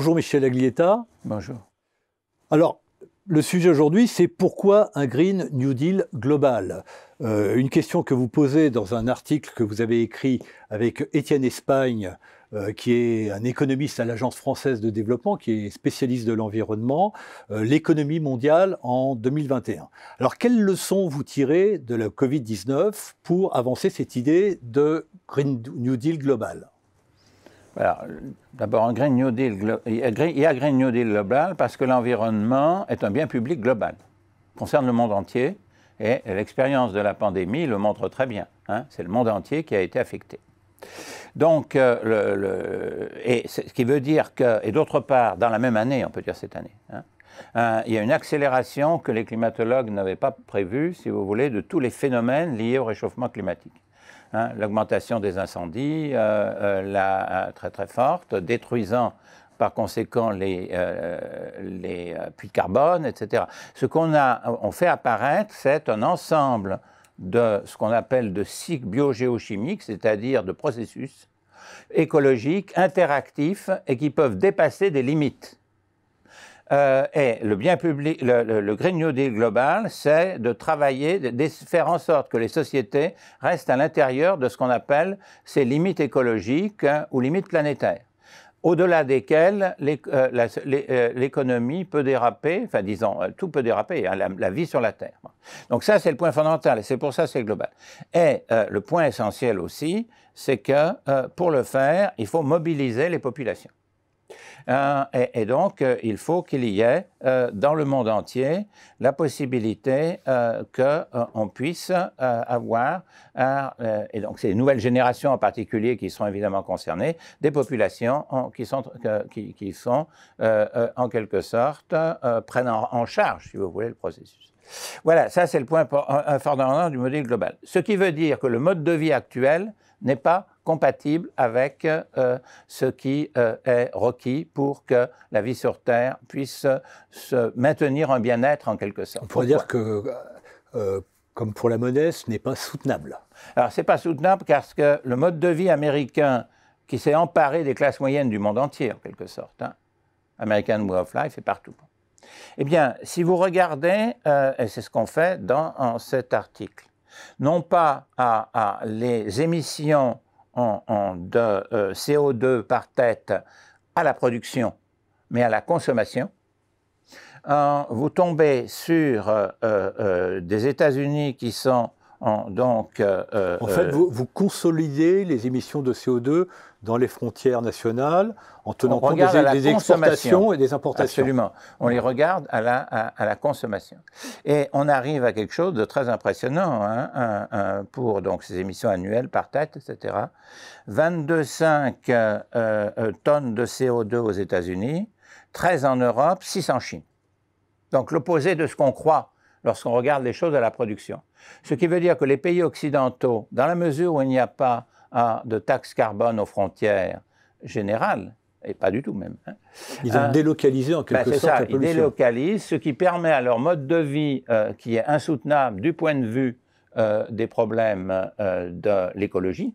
Bonjour Michel Aglietta. Bonjour. Alors, le sujet aujourd'hui, c'est pourquoi un Green New Deal global euh, Une question que vous posez dans un article que vous avez écrit avec Étienne Espagne, euh, qui est un économiste à l'Agence française de développement, qui est spécialiste de l'environnement, euh, l'économie mondiale en 2021. Alors, quelles leçons vous tirez de la Covid-19 pour avancer cette idée de Green New Deal global D'abord, un New Deal, il y a Green New Deal global parce que l'environnement est un bien public global, concerne le monde entier, et l'expérience de la pandémie le montre très bien. Hein. C'est le monde entier qui a été affecté. Donc, euh, et ce qui veut dire que, et d'autre part, dans la même année, on peut dire cette année, hein, euh, il y a une accélération que les climatologues n'avaient pas prévue, si vous voulez, de tous les phénomènes liés au réchauffement climatique. Hein, l'augmentation des incendies, euh, euh, la, euh, très très forte, détruisant par conséquent les, puits de carbone, etc. Ce qu'on on fait apparaître, c'est un ensemble de ce qu'on appelle de cycles biogéochimiques, c'est-à-dire de processus écologiques, interactifs et qui peuvent dépasser des limites. Euh, et le bien public, le, Green New Deal global, c'est de travailler, de, faire en sorte que les sociétés restent à l'intérieur de ce qu'on appelle ces limites écologiques hein, ou limites planétaires au-delà desquelles euh, euh, l'économie peut déraper, enfin disons, tout peut déraper, hein, la, vie sur la Terre. Donc ça, c'est le point fondamental, et c'est pour ça c'est global. Et le point essentiel aussi, c'est que pour le faire, il faut mobiliser les populations. Euh, et, donc, euh, il faut qu'il y ait euh, dans le monde entier la possibilité qu'on puisse avoir, et donc c'est les nouvelles générations en particulier qui sont évidemment concernées, des populations qui sont, qui, sont en quelque sorte, prennent en, charge, si vous voulez, le processus. Voilà, ça c'est le point fondamental du modèle global. Ce qui veut dire que le mode de vie actuel n'est pas compatible avec euh, ce qui euh, est requis pour que la vie sur Terre puisse se maintenir en bien-être en quelque sorte. On pourrait dire que, euh, comme pour la monnaie, ce n'est pas soutenable. Alors, ce n'est pas soutenable parce que le mode de vie américain qui s'est emparé des classes moyennes du monde entier, en quelque sorte, hein, American Way of Life est partout. Eh bien, si vous regardez, et c'est ce qu'on fait dans cet article, non pas à, les émissions en, de euh, CO2 par tête à la production, mais à la consommation. Euh, vous tombez sur euh, des États-Unis qui sont en, donc, euh, en fait, euh, vous, consolidez les émissions de CO2 dans les frontières nationales en tenant compte des, exportations et des importations. Absolument. On les regarde à la, consommation. Et on arrive à quelque chose de très impressionnant hein. pour donc, ces émissions annuelles par tête, etc. 22,5 euh, tonnes de CO2 aux États-Unis, 13 en Europe, 6 en Chine. Donc l'opposé de ce qu'on croit lorsqu'on regarde les choses à la production. Ce qui veut dire que les pays occidentaux, dans la mesure où il n'y a pas de taxe carbone aux frontières générales, et pas du tout même. Hein, ils ont euh, délocalisé en quelque ben, sorte la Ils délocalisent, ce qui permet à leur mode de vie, euh, qui est insoutenable du point de vue euh, des problèmes de l'écologie,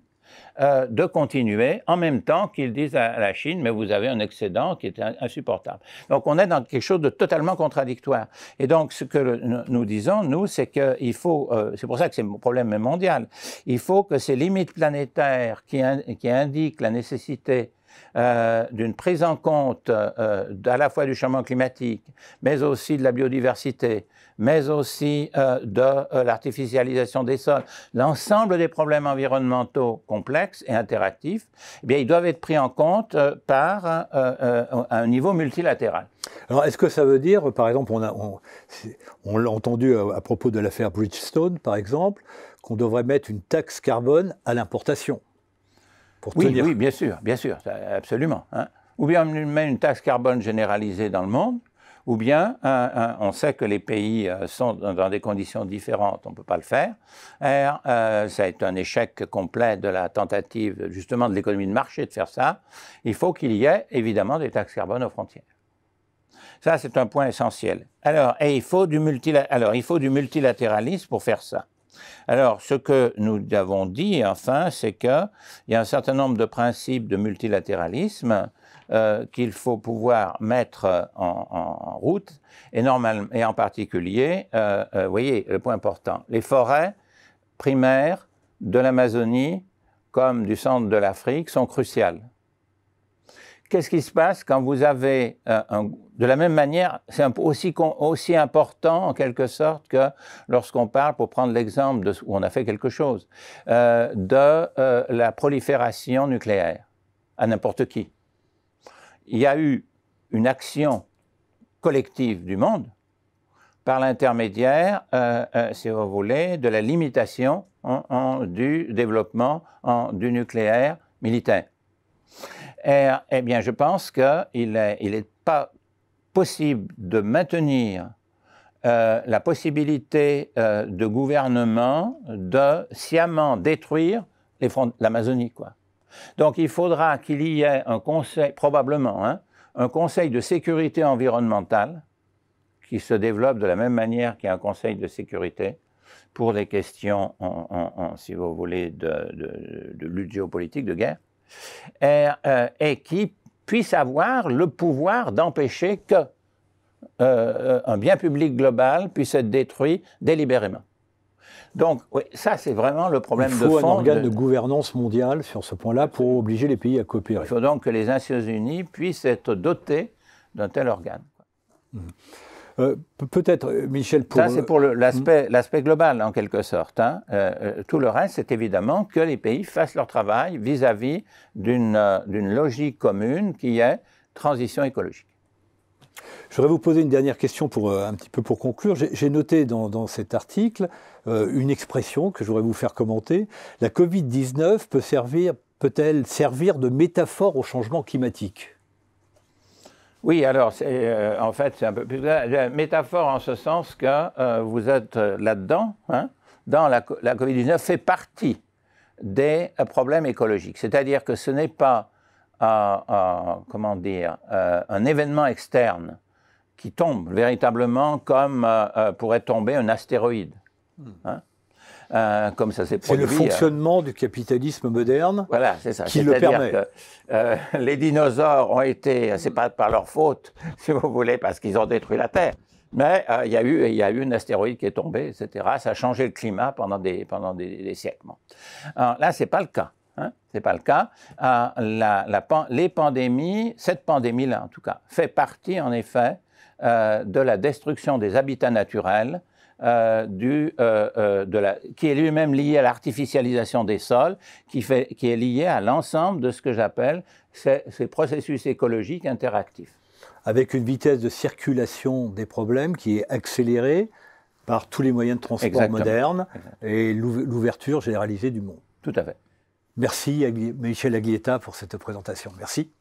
euh, de continuer en même temps qu'ils disent à la Chine, mais vous avez un excédent qui est insupportable. Donc on est dans quelque chose de totalement contradictoire. Et donc ce que nous disons, nous, c'est qu'il faut, euh, c'est pour ça que c'est un problème mondial, il faut que ces limites planétaires qui indiquent la nécessité euh, d'une prise en compte euh, à la fois du changement climatique, mais aussi de la biodiversité, mais aussi euh, de l'artificialisation des sols, l'ensemble des problèmes environnementaux complexes et interactifs, eh bien, ils doivent être pris en compte par à un niveau multilatéral. Alors, est-ce que ça veut dire, par exemple, on, l'a entendu à propos de l'affaire Bridgestone, par exemple, qu'on devrait mettre une taxe carbone à l'importation oui, bien sûr, bien sûr, absolument. Hein. Ou bien on met une taxe carbone généralisée dans le monde, ou bien on sait que les pays euh, sont dans des conditions différentes, on ne peut pas le faire. Euh, ça a été un échec complet de la tentative justement de l'économie de marché de faire ça. Il faut qu'il y ait évidemment des taxes carbone aux frontières. Ça, c'est un point essentiel. Alors il faut du multilatéralisme pour faire ça. Alors, ce que nous avons dit, enfin, c'est qu'il y a un certain nombre de principes de multilatéralisme euh, qu'il faut pouvoir mettre en, route, et, en particulier, euh, euh, vous voyez, le point important, les forêts primaires de l'Amazonie comme du centre de l'Afrique sont cruciales qu'est-ce qui se passe quand vous avez, euh, de la même manière, c'est aussi, aussi important en quelque sorte que lorsqu'on parle, pour prendre l'exemple où on a fait quelque chose, euh, de euh, la prolifération nucléaire à n'importe qui. Il y a eu une action collective du monde par l'intermédiaire, si vous voulez, de la limitation en, du développement en, du nucléaire militaire. Eh, eh bien, je pense qu'il n'est est pas possible de maintenir euh, la possibilité euh, de gouvernement de sciemment détruire l'Amazonie. Donc il faudra qu'il y ait un conseil, probablement, hein, un conseil de sécurité environnementale qui se développe de la même manière qu'un conseil de sécurité pour les questions, si vous voulez, de lutte géopolitique, de guerre. Euh, et, qui puisse avoir le pouvoir d'empêcher que euh, euh, un bien public global puisse être détruit délibérément. Donc, ça, c'est vraiment le problème de fond. Il faut un organe de... gouvernance mondiale sur ce point-là pour obliger les pays à coopérer. Il faut donc que les Nations Unies puissent être dotées d'un tel organe. Mmh. Euh, peut-être, euh, Michel, pour... Ça, c'est pour euh, hmm. l'aspect global, en quelque sorte. Hein. tout le reste, c'est évidemment que les pays fassent leur travail vis-à-vis d'une logique commune qui est transition écologique. Je voudrais vous poser une dernière question pour un petit peu pour conclure. J'ai noté dans, cet article une expression que je voudrais vous faire commenter. La Covid-19 peut servir, peut-elle servir de métaphore au changement climatique oui, alors, euh, en fait, c'est un peu plus. La métaphore en ce sens que euh, vous êtes euh, là-dedans, hein, dans la, Covid-19 fait partie des problèmes écologiques. C'est-à-dire que ce n'est pas, comment dire, un événement externe qui tombe véritablement comme pourrait tomber un astéroïde. Hmm. Hein. Euh, comme ça C'est le euh, fonctionnement du capitalisme moderne qui le permet. Euh, les dinosaures ont été, c'est pas par leur faute, si vous voulez, parce qu'ils ont détruit la Terre. Mais il y, a eu, une astéroïde qui est tombée, etc. Ça a changé le climat pendant des, pendant des, siècles. Alors, là, ce n'est pas le cas. Hein. pas le cas. les pandémies, cette pandémie-là en tout cas, fait partie en effet de la destruction des habitats naturels euh, du, euh, euh, de la, qui est lui-même lié à l'artificialisation des sols, qui, fait, qui est lié à l'ensemble de ce que j'appelle ces, processus écologiques interactifs. Avec une vitesse de circulation des problèmes qui est accélérée par tous les moyens de transport modernes et l'ouverture généralisée du monde. Tout à fait. Merci Michel aguieta pour cette présentation. Merci.